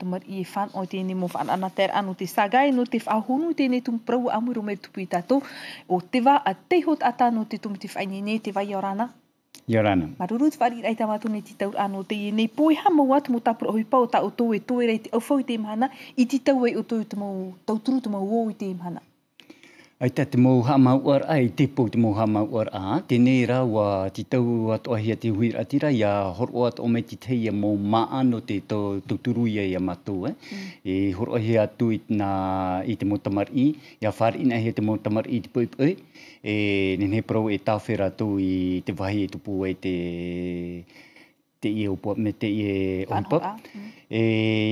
tumar i fan o tēne mō whan ana tēr anu te sagai no te whahono tēne tum prau amuru me tupu i tato o te wā a te hot ata no te tum te whaini ne te wai orana. Iorana. Maruru te whari rei tamatu ne te tau anu te ne poe hama wat mo tapura hoi pau ta o toe toe rei te au fau i te mana i te tau ei o toe tumau tauturu tumau o i te mana. Ai te te mōhama ua, ai te pō te mōhama ua, a te nē rā wā te tau atoa hea te hui ratira, ia horo atoa me te tei a mō maa te to turu ia ia mato, e. E horo hea tu i tina i te mōtamar i, ya whare ina hea te mōtamar i te pōip eh. e, e nene prou e tawhera tu i te vahi e tupu e te te i upo, me te i e ompa. Mm. E,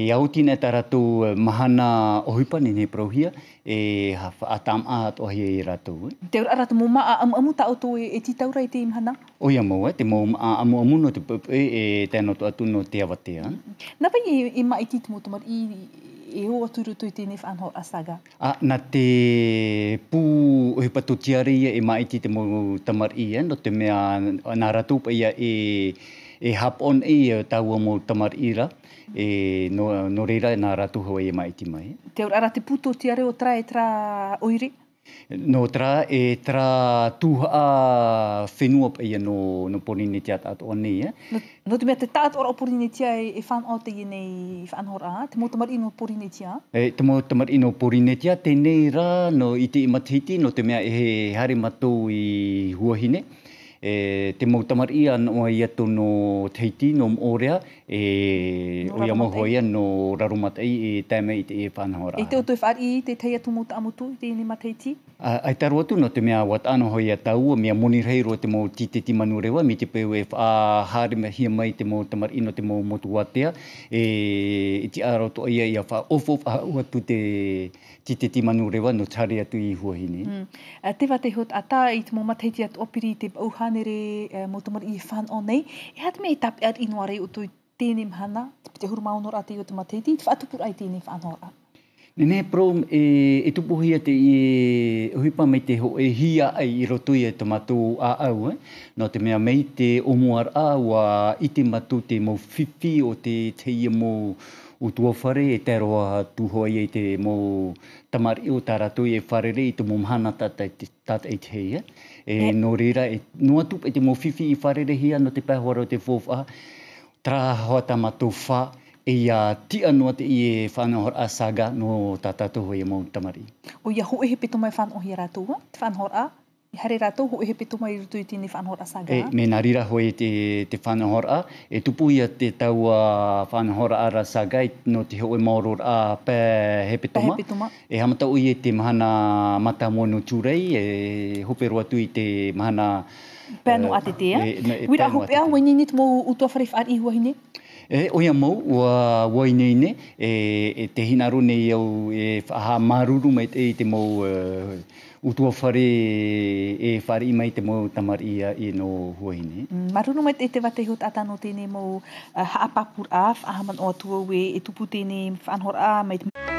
ia uti nei taratu e, mahana ohipa ni nei prauhia, e hafa atam ahat ohia i e ratu. Eh. Te ura ratu mouma a amu amu tau tu e ti taura i te imhana? O ia mou, eh, te mouma a amu amu no te pupu e, eh, e tēnā tu atu no te awatea. Mm-hmm. Nā pai e, e mai ti tumu tumar i e ho aturu tu te nef anho a saga? A, nā te pū ohipa tu tiare ia e mai ti te mou tamar ia, no te mea nā ratu pa ia e... e e hap on e tau mo tamar ira e no no reira na ratu ho e mai timai te ora te puto ti are o tra e tra oire no tra e tra tu a fenu op e no no ponini ti at on e eh? no te te tat or oporini ti e, e fan ot e nei fan hor a te mo tamar ino porini e te mo tamar ino porini ti a te nei ra no iti mathiti no te mea e hare matu i huahine e, te mautamari ia no ia tono teiti no mōrea e no o moho ia no rarumatai e tēmei i te e whanahora. E i te o tui i te teia tō mōta amutu i te ni mateiti? ai taro atu no te mea wat ano hoi a tau a mea moni reiro te mou tite ti manu rewa mi te peo e a hare hia mai te mou tamar ino te mou motu watea e, e ti aro to ia ia wha ofo of a ua te tite ti manu rewa no tare atu i hua hini hmm. te wate hot a ta i te mou matai ti opiri te auhane e, mou tamar i whan o nei e hat mea i tapi e ar inoare o tui tēne mhana, te pite huru maunor a te o te matei, te whaatupur ai tēne whanora. Nene pro e e tupu hia te e hipa me te ho e hia ai i roto i e te matu a au e. No te mea mei te o muar a wa i te matu te mo fifi o te te ia mo o tua whare e te roa tuho ai e te mo tamari o ta ratu e whare rei te mo mhana tata eh? e te hea. E no reira e nua tupu e te mo fifi i whare rei hia no te pahuara o te fofa. Tra hoa ta matu whaa e ia ti anua te i e whanohor a saga no tātato hoi e mau tamari. O ia hoi hepe tumai whanohi e rātua, te whanohor a, i hare rātou hoi e hepe tumai i rutu i tini whanohor a saga. E, me nā rira hoi te, te whanohor a, e tupu ia te tau a whanohor a ra saga i no te hoi maoror a pē hepe tuma. Pē E hamata ui e te mahana mata mōno tūrei, e hoperu atu i te mahana... Pēnu atetea. Uh, eh, e, e, Wira hupea, wenei ni tumou utua whare whaari hua hine? Pēnu atetea e o ia mau ua wai nei e, e te hinaro nei au e whaha maruru mai te, te mau uh, utua whare e whare i mai te mau tamari ia e no huai nei. Mm, maruru mai te te watei hot atano tēnei mau uh, eh, haapapur a whaha o atua we e tupu tēnei whanhor a mai te mau.